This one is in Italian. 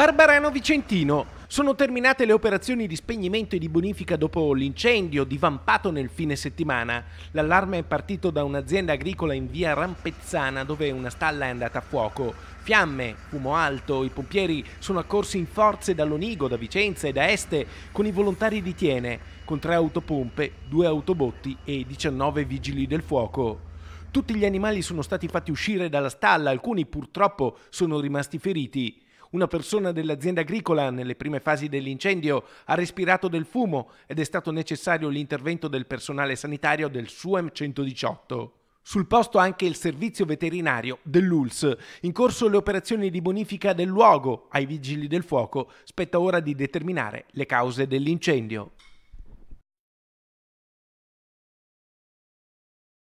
Barbarano Vicentino. Sono terminate le operazioni di spegnimento e di bonifica dopo l'incendio divampato nel fine settimana. L'allarme è partito da un'azienda agricola in via Rampezzana dove una stalla è andata a fuoco. Fiamme, fumo alto, i pompieri sono accorsi in forze dall'Onigo, da Vicenza e da Este con i volontari di Tiene, con tre autopompe, due autobotti e 19 vigili del fuoco. Tutti gli animali sono stati fatti uscire dalla stalla, alcuni purtroppo sono rimasti feriti. Una persona dell'azienda agricola nelle prime fasi dell'incendio ha respirato del fumo ed è stato necessario l'intervento del personale sanitario del SUEM 118. Sul posto anche il servizio veterinario dell'ULS. In corso le operazioni di bonifica del luogo ai vigili del fuoco, spetta ora di determinare le cause dell'incendio.